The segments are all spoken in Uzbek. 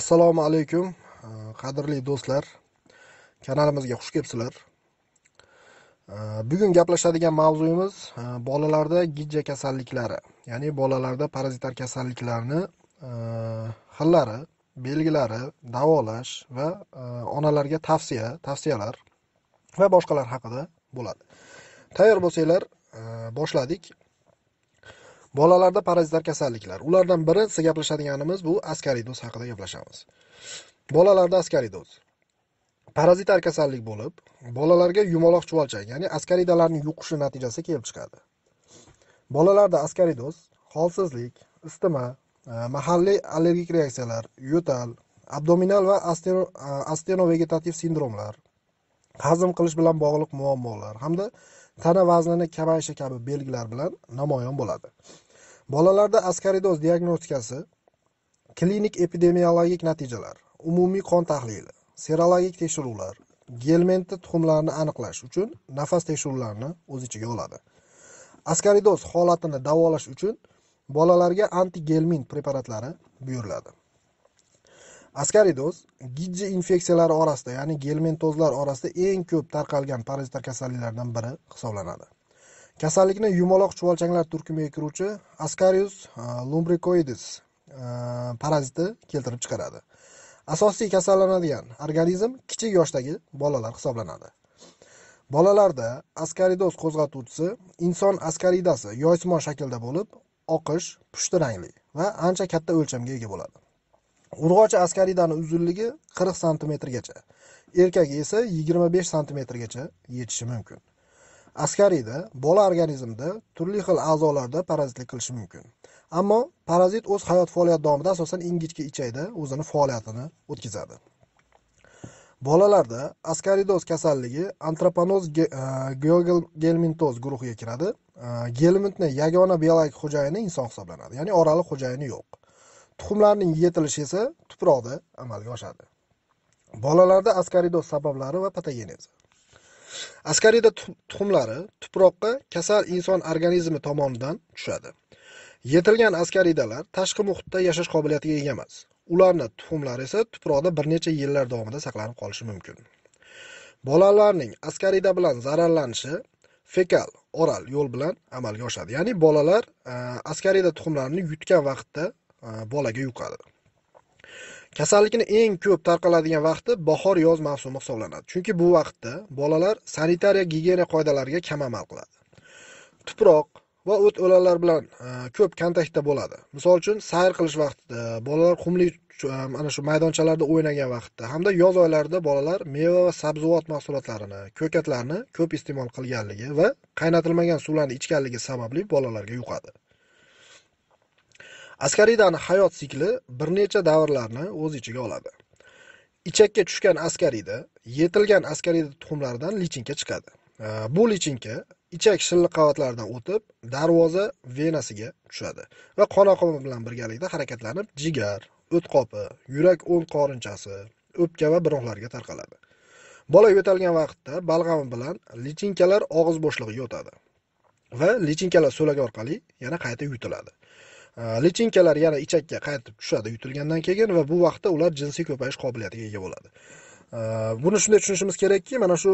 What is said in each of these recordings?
assalomu alaykum uh, qadrli do'stlar kanalimizga xush kelibsizlar uh, bugun gaplashadigan mavzuyimiz uh, bolalarda gijja kasalliklari ya'ni bolalarda parazitar kasalliklarni xillari belgilari davolash va onalarga tavsiya tavsiyalar va boshqalar haqida bo'ladi tayyor bo'lsanglar boshladik Bolalarda parazitar kasalliklar. Ulardan biri siz gaplashadiganimiz bu askaridoz haqida gaplashamiz. Bolalarda askaridoz parazitar kasallik bo'lib, bolalarga yumaloq chuvalchak, ya'ni askaridalarning yuqishi natijasida kelib chiqadi. Bolalarda askaridoz, holsizlik, isitma, e, mahalliy allergik reaksiyalar, yo'tal, abdominal va e, astenovegetativ sindromlar, hazm qilish bilan bog'liq muammolar hamda tana vaznini kamayishi kabi belgilar bilan namoyon bo'ladi bolalarda askaridoz diagnostikasi klinik epidemiologik natijalar umumiy qon tahlili serologik tekshiruvlar gelminti tuxumlarini aniqlash uchun nafas tekshiruvlarini o'z ichiga oladi askaridoz holatini davolash uchun bolalarga antigelmin preparatlari buyuriladi askariy do'st gijja infeksiyalari orasida ya'ni gelmentozlar orasida eng ko'p tarqalgan parazitar kasalliklardan biri hisoblanadi kasallikni yumaloq chuvalchanglar turkumiga kiruvchi ascarius e, lumbricoides e, paraziti keltirib chiqaradi asosiy kasallanadigan organizm kichik yoshdagi bolalar hisoblanadi bolalarda askaridoz qo'zg'atuvchisi inson askaridasi yoysimon shaklda bo'lib oqish pushti rangli va ancha katta o'lchamga ega bo'ladi urg'ochi askaridani uzunligi 40 santimetrgacha erkagi esa 25 santimetrgacha yetishi mumkin askarida bola organizmida turli xil a'zolarda parazitlik qilishi mumkin ammo parazit o'z hayot faoliyati davomida asosan ingichka ichakda o'zini faoliyatini o'tkazadi bolalarda askaridoz kasalligi antropanoz ge, e, gelmintoz guruhiga kiradi e, gelmintni yagona biologik xo'jayini inson hisoblanadi ya'ni oraliq xo'jayini yo'q Tuxumlarning yetilishi esa tuproqda amalga oshadi. Bolalarda askaridoz sabablari va patogenezi. Askarida tuxumlari tuproqqa kasal inson organizmi tomonidan tushadi. Yetilgan askaridalar tashqi muhitda yashash qobiliyatiga ega emas. Ularni tuxumlari esa tuproqda bir necha yillar davomida saqlanib qolishi mumkin. Bolalarning askarida bilan zararlanishi fekal oral yo'l bilan amalga oshadi. Ya'ni bolalar e, askarida tuxumlarini yutgan vaqtda Э, bolaga yuqadi kasallikni eng ko'p tarqaladigan vaqti bahor yoz mavsumi hisoblanadi chunki bu vaqtda bolalar sanitariya gigiyena qoidalariga kam amal qiladi tuproq va o't o'lanlar bilan e, ko'p kontaktda bo'ladi misol uchun sayr qilish vaqtida bolalar qumli e, mana shu maydonchalarda o'ynagan vaqtda hamda yoz oylarida bolalar meva va sabzavot mahsulotlarini ko'katlarni ko'p iste'mol qilganligi va qaynatilmagan suvlarni ichganligi sababli bolalarga yuqadi Askariydan hayot sikli bir necha davrlarni o'z ichiga oladi. Ichakka tushgan askariyda yetilgan askariyda tuxumlaridan lichinka chiqadi. Bu lichinka ichak shilliq qavatlaridan o'tib, darvoza venasiga tushadi va qon oqimi bilan birgalikda harakatlanib, jigar, o't qopi yurak o'ng qorinchasi, o'pka va bronxlarga tarqaladi. Bola yo'talgan vaqtda balg'am bilan lichinkalar og'iz bo'shlig'iga o'tadi va lichinkalar so'lagi orqali yana qayta yutiladi. lichinkalar э, yana ichakka qaytib tushadi yutilgandan keyin va bu vaqtda ular jinsiy ko'payish qobiliyatiga ega bo'ladi э, buni shunday tushunishimiz kerakki mana shu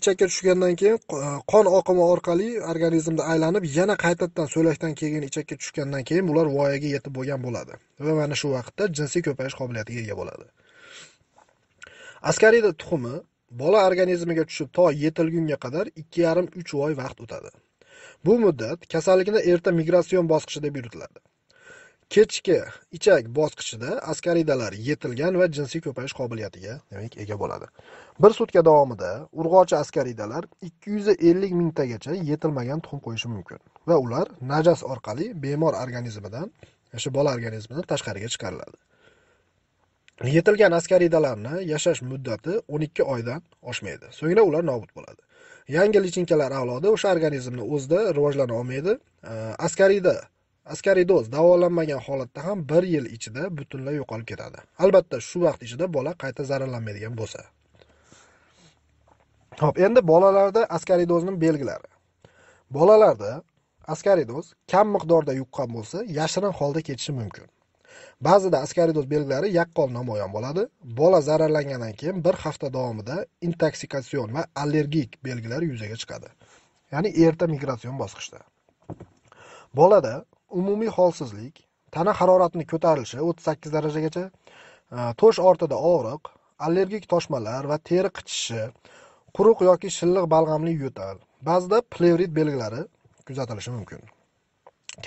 ichakka tushgandan keyin e, qon oqimi orqali organizmda aylanib yana qaytadan so'lakdan keyin ichakka tushgandan keyin bular voyaga yetib bo'lgan bo'ladi va mana shu vaqtda jinsiy ko'payish qobiliyatiga ega bo'ladi askarida tuxumi bola organizmiga tushib to yetilgunga qadar ikki yarim uch oy vaqt o'tadi Bu muddat kasallikni erta migratsion bosqichi deb yuritiladi. Kechki ichak bosqichida askaridalar yetilgan va jinsiy ko'payish qobiliyatiga demak ega bo'ladi. Bir sutka davomida urg'ochi askaridalar 250 mingtagacha yetilmagan tuxum qo'yishi mumkin va ular najas orqali bemor organizmidan, yoki bola organizmidan tashqariga chiqariladi. Yetilgan askaridalarni yashash muddati 12 oydan oshmaydi. So'ngra ular nobud bo'ladi. yangi lichinkalar avlodi o'sha organizmni o'zida rivojlana olmaydi askariyda askaridoz davolanmagan holatda ham bir yil ichida butunlay yo'qolib ketadi albatta shu vaqt ichida bola qayta zararlanmaydigan bo'lsa ho'p endi bolalarda dozni belgilari bolalarda askaridoz kam miqdorda yuqqan bo'lsa yashirin holda ketishi mumkin Ba'zida askariy do'st belgilari yaqqol namoyon bo'ladi. Bola zararlangandan keyin bir hafta davomida intoksikatsion va allergik belgilar yuzaga chiqadi. Ya'ni erta migratsion bosqichda. Bolada umumiy holsizlik, tana haroratining ko'tarilishi 38 darajagacha, e, to'sh ortida og'riq, allergik toshmalar va teri qichishi, quruq yoki shilliq balg'amli yo'tal, ba'zida plevrit belgilari kuzatilishi mumkin.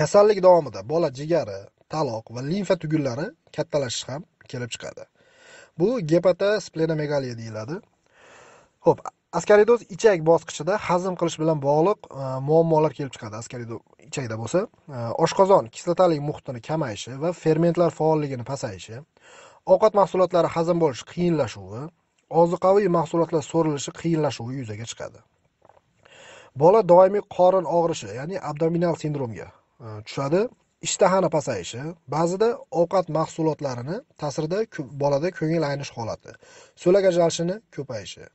Kasallik davomida bola jigari, taloq va limfa tugunlari kattalashishi ham kelib chiqadi bu splenomegaliya deyiladi ho'p askaridoz ichak bosqichida hazm qilish bilan bog'liq e, muammolar kelib chiqadi askaridoz ichakda bo'lsa e, oshqozon kislotalik muhitini kamayishi va fermentlar faolligini pasayishi ovqat mahsulotlari hazm bo'lish qiyinlashuvi ozuqaviy mahsulotlar so'rilishi qiyinlashuvi yuzaga chiqadi bola doimiy qorin og'rishi ya'ni abdominal sindromga e, tushadi ishtahani pasayishi, ba'zida ovqat mahsulotlarini ta'sirida bolada ko'ngil aynish holati, so'lak ajralishini ko'payishi,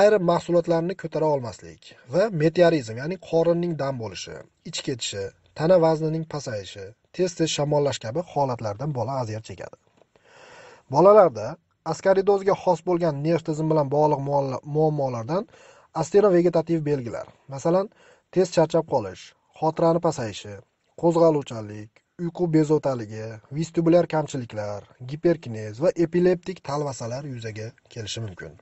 ayrim mahsulotlarni ko'tara olmaslik va meteorizm, ya'ni qorinning dam bo'lishi, ich ketishi, tana vaznining pasayishi, tez-tez shamollash kabi holatlardan bola aziyat chekadi. Bolalarda askaridozga xos bo'lgan nerv tizimi bilan bog'liq muammolardan vegetativ belgilar, masalan, tez charchab qolish, xotirani pasayishi, qo'zg'aluvchanlik, uyqu bezovtaligi, vestibulyar kamchiliklar, giperkinez va epileptik talvasalar yuzaga kelishi mumkin.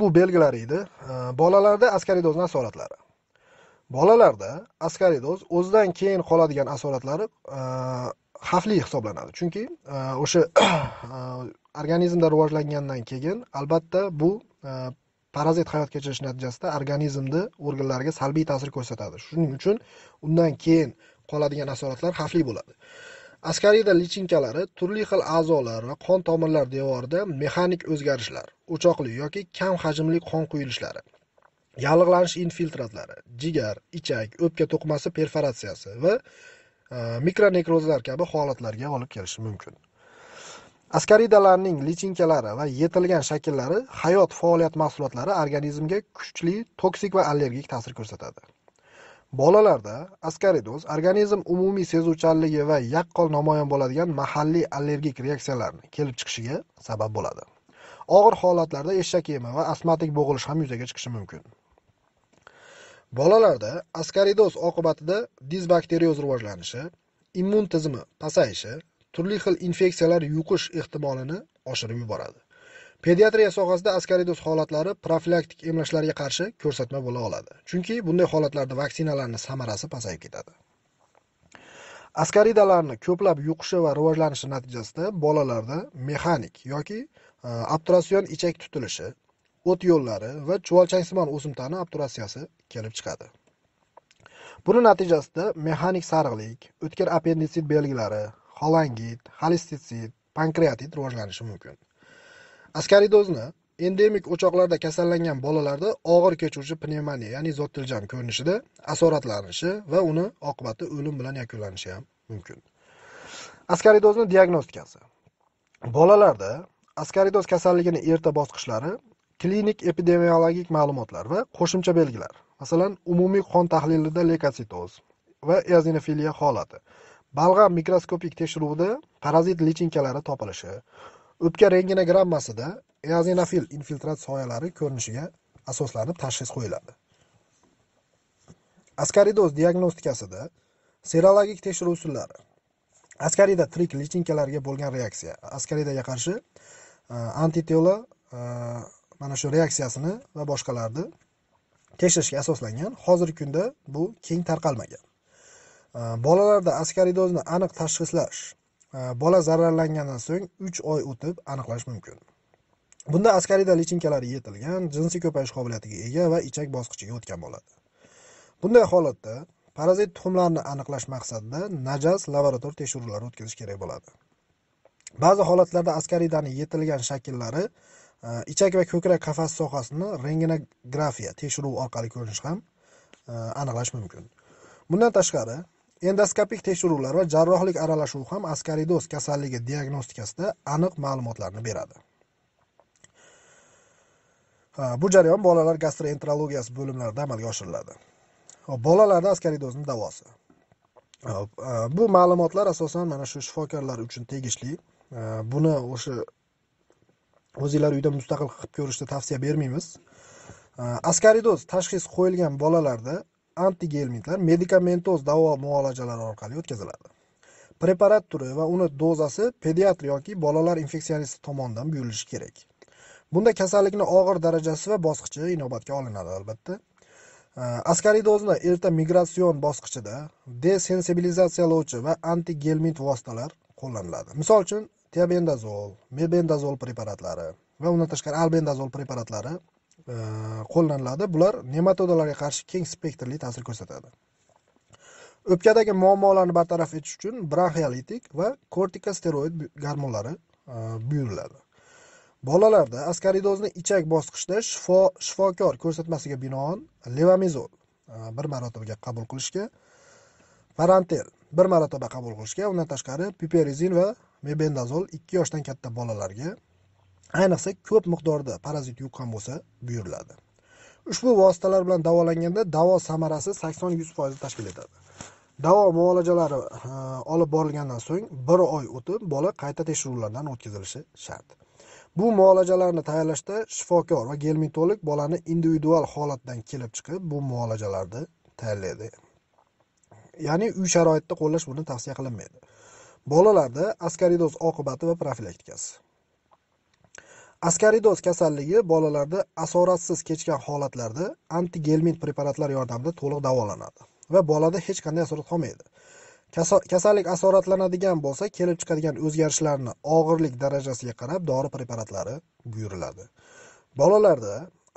Bu belgilar edi. E, bolalarda askaridozni asoratlari. Bolalarda askaridoz o'zidan keyin qoladigan asoratlari e, xavfli hisoblanadi. Chunki e, o'sha organizmda rivojlangandan keyin albatta bu parazit hayot kechirish natijasida organizmni organlariga salbiy ta'sir ko'rsatadi shuning uchun undan keyin qoladigan asoratlar xavfli bo'ladi askariyda lichinkalari turli xil a'zolar va qon tomirlar devorida mexanik o'zgarishlar o'choqli yoki kam hajmli qon quyilishlari yallig'lanish infiltratlari jigar ichak o'pka to'qmasi perforatsiyasi va e, mikronekrozlar kabi holatlarga olib kelishi mumkin Askaridalarning lichinkalari va yetilgan shakllari hayot faoliyat mahsulotlari organizmga kuchli toksik va allergik ta'sir ko'rsatadi. Bolalarda askaridoz organizm umumiy sezuvchanligi va yaqqol namoyon bo'ladigan mahalliy allergik reaksiyalarni kelib chiqishiga sabab bo'ladi. Og'ir holatlarda eshak yemi va astmatik bo'g'ilish ham yuzaga chiqishi mumkin. Bolalarda askaridoz oqibatida dizbakterioz rivojlanishi, immun tizimi pasayishi turli xil infeksiyalar yuqish ehtimolini oshirib yuboradi pediatriya sohasida askaridoz holatlari profilaktik emlashlarga qarshi ko'rsatma bo'la oladi chunki bunday holatlarda vaksinalarni samarasi pasayib ketadi askaridalarni ko'plab yuqishi va rivojlanishi natijasida bolalarda mexanik yoki obturatsion e, ichak tutilishi o't yo'llari va chuvalchangsimon o'simtani abturatsiyasi kelib chiqadi buni natijasida mexanik sariqlik o'tkir appendisit belgilari xolangit, xolestitsit pankreatit rivojlanishi mumkin. Askaridozni endemik o'choqlarda kasallangan bolalarda og'ir kechuvchi pnevmoniya, ya'ni zotiljam ko'rinishida asoratlanishi va uni oqibati o'lim bilan yakunlanishi ham mumkin. Askaridozni diagnostikasi. Bolalarda askaridoz kasalligini erta bosqichlari klinik epidemiologik ma'lumotlar va qo'shimcha belgilar. Masalan, umumiy qon tahlilida lekotsitoz va eozinofiliya holati Balg'am mikroskopik tekshiruvida parazit lichinkalari topilishi, o'pka rentgenogrammasida eozinofil infiltrat soyalari ko'rinishiga asoslanib tashxis qo'yiladi. Askaridoz diagnostikasida serologik tekshiruv usullari. Askarida tirik lichinkalarga bo'lgan reaksiya, askaridaga qarshi e, antitela e, mana shu reaksiyasini va boshqalarni tekshirishga asoslangan. Hozirgi kunda bu keng tarqalmagan. Э, bolalarda askaridozni aniq tashxislash э, bola zararlangandan so'ng uch oy o'tib aniqlash mumkin bunda askarida lichinkalari yetilgan jinsiy ko'payish qobiliyatiga ega va ichak bosqichiga o'tgan bo'ladi bunday holatda parazit tuxumlarini aniqlash maqsadida najas laborator tekshiruvlari o'tkazish kerak bo'ladi ba'zi holatlarda askaridani yetilgan shakllari e, ichak va ko'krak qafasi sohasini rentgenografiya tekshiruvi orqali ko'rinishi ham e, aniqlash mumkin bundan tashqari endoskopik tekshiruvlar va jarrohlik aralashuvi ham askaridoz kasalligi diagnostikasida aniq ma'lumotlarni beradi ha, bu jarayon bolalar gastroenterologiyasi bo'limlarida amalga oshiriladi bolalarda askaridozni davosi e, bu ma'lumotlar asosan mana shu shifokorlar uchun tegishli e, buni o'sha o'zinglar uyda mustaqil qilib ko'rishni tavsiya bermaymiz e, askaridoz tashxisi qo'yilgan bolalarda antigelmintlar medikamentoz davo muolajalari orqali o'tkaziladi preparat turi va uni dozasi pediatr yoki bolalar infeksionisti tomonidan buyurilishi kerak bunda kasallikni og'ir darajasi va bosqichi inobatga olinadi albatta askariy dozni erta migratsion bosqichida desensibilizatsiyalovchi va antigelmint vositalar qo'llaniladi misol uchun tiabendazol mebendazol preparatlari va undan tashqari albendazol preparatlari Э, qo'llaniladi bular nematodalarga qarshi keng spektrli ta'sir ko'rsatadi o'pkadagi muammolarni bartaraf etish uchun bronxiolitik va kortikosteroid gormonlari e, buyuriladi bolalarda askaridozni ichak bosqichda shifo shifokor ko'rsatmasiga binoan levamizol e, bir marotaba qabul qilishga parantel bir marotaba qabul qilishga undan tashqari piperizin va mebendazol ikki yoshdan katta bolalarga ayniqsa ko'p miqdorda parazit yuqqan bo'lsa buyuriladi ushbu vositalar bilan davolanganda davo samarasi sakson yuz foizni tashkil etadi davo muolajalari olib borilgandan so'ng bir oy o'tib bola qayta tekshiruvlardan o'tkazilishi shart bu muolajalarni tayyorlashda shifokor va gelmintolog bolani individual holatdan kelib chiqib bu muolajalarni tayyorlaydi ya'ni uy sharoitida qo'llash buni tavsiya qilinmaydi bolalarda askaridoz oqibati va profilaktikasi Askaridoz kasalligi bolalarda asoratsiz kechgan holatlarda antigelmint preparatlar yordamida to'liq davolanadi va bolada hech qanday asorat qolmaydi. Kasallik asoratlanadigan bo'lsa, kelib chiqadigan o'zgarishlarni og'irlik darajasiga qarab dori preparatlari buyuriladi. Bolalarda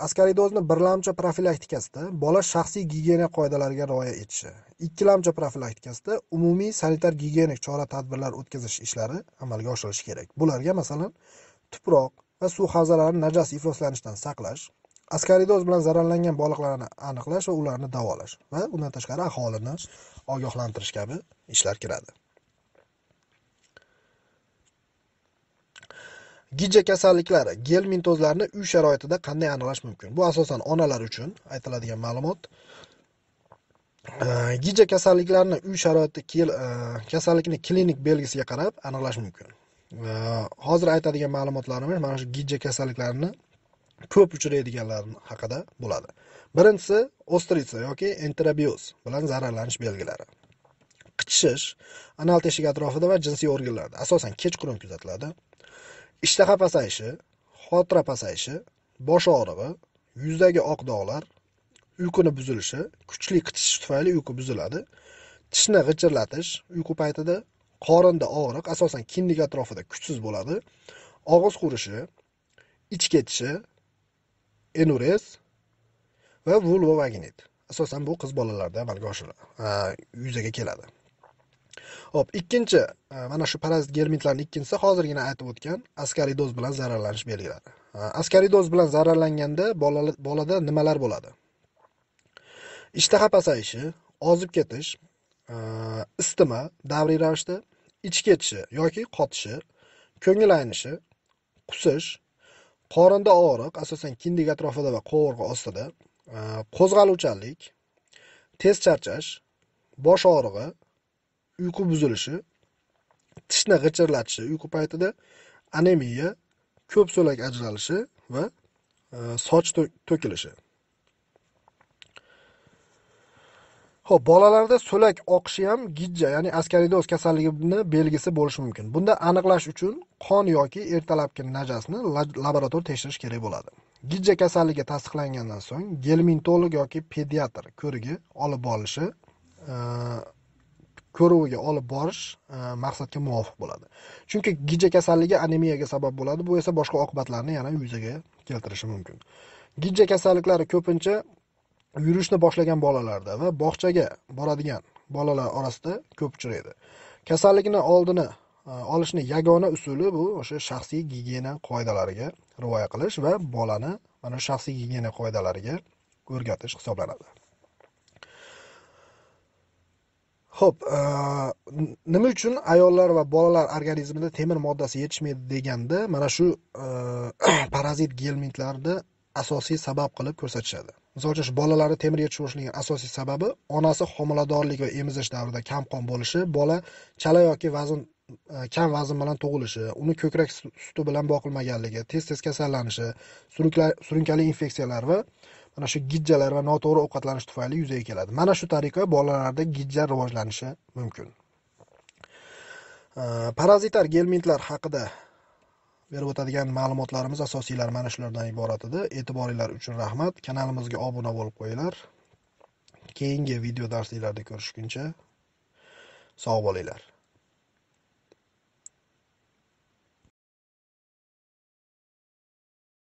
askaridozni birlamchi profilaktikasida bola shaxsiy gigiyena qoidalariga rioya etishi ikkilamchi profilaktikasida umumiy sanitar gigiyenik chora tadbirlar o'tkazish ishlari amalga oshirilishi kerak bularga masalan tuproq va suv havzalarini najas ifloslanishdan saqlash askaridoz bilan zararlangan baliqlarni aniqlash va ularni davolash va undan tashqari aholini ogohlantirish kabi ishlar kiradi gijja kasalliklari gel uy sharoitida qanday aniqlash mumkin bu asosan onalar uchun aytiladigan ma'lumot gijja kasalliklarini uy sharoitida e, kasallikni klinik belgisiga qarab aniqlash mumkin hozir aytadigan ma'lumotlarimiz mana shu gijja kasalliklarini ko'p uchraydiganlar haqida bo'ladi birinchisi ostritsa yoki enterobios bilan zararlanish belgilari qichishish anal teshik atrofida va jinsiy organlarda asosan kechqurun kuzatiladi ishtaha pasayishi xotira pasayishi bosh og'rig'i yuzdagi oq dog'lar uyquni buzilishi kuchli qichishish tufayli uyqu buziladi tishni g'ichirlatish uyqu paytida qorinda og'riq asosan kindik atrofida kuchsiz bo'ladi og'iz qurishi ich ketishi enurez va vulvovaginit asosan bu qiz bolalarda amalga oshiriladi yuzaga keladi ho'p ikkinchi e, mana shu parazit gelmintlarni ikkinchisi hozirgina aytib o'tgan askaridoz bilan zararlanish belgilari askaridoz bilan zararlanganda bolada nimalar bo'ladi ishtaha pasayishi ozib ketish Э, isitma davriy ravishda ich ketishi yoki qotishi, ko'ngil aynishi, qusish, qorinda og'riq, asosan kindik atrofida va qovurg'i ostida, e, qo'zg'aluvchanlik, tez charchash, bosh og'rig'i, uyqu buzilishi, tishni g'ichirlatishi uyqu paytida, anemiya, ko'p so'lak ajralishi va e, soch to'kilishi ho'p bolalarda so'lak ham gijja, ya'ni askaridoz kasalligini belgisi bo'lishi mumkin. Bunda aniqlash uchun qon yoki ertalabki najasni laborator tekshirish kerak bo'ladi. Gijja kasalligi tasdiqlangandan so'ng gelmintolog yoki pediatr ko'rigi olib borilishi e, ko'ruviga olib borish e, maqsadga muvofiq bo'ladi. Chunki gijja kasalligi anemiyaga sabab bo'ladi, bu esa boshqa oqibatlarni yana yuzaga keltirishi mumkin. Gijja kasalliklari ko'pincha yurishni boshlagan bolalarda va bog'chaga boradigan bolalar orasida ko'p uchraydi kasallikni oldini e, olishni yagona usuli bu o'sha shaxsiy gigiyena qoidalariga rioya qilish va bolani mana shu shaxsiy gigiyena qoidalariga o'rgatish hisoblanadi ho'p e, nima uchun ayollar va bolalar organizmida temir moddasi yetishmaydi deganda mana shu e, parazit gelmintlarni asosiy sabab qilib ko'rsatishadi misol uchun bolalarni temir yetishmovchiligining asosiy sababi onasi homiladorlik va emizish davrida kamqon bo'lishi bola chala yoki vazn e, kam vazn bilan tug'ilishi uni ko'krak suti bilan boqilmaganligi tez tez kasallanishi surunkali infeksiyalar va mana shu gijjalar va noto'g'ri ovqatlanish tufayli yuzaga keladi mana shu tariqa bolalarda gijja rivojlanishi mumkin e, parazitar gelmintlar haqida berib o'tadigan ma'lumotlarimiz asosiylar mana shulardan iborat edi e'tiboringlar uchun rahmat kanalimizga obuna bo'lib qo'yinglar keyingi video darsliklarda ko'rishguncha sog' bo'linglar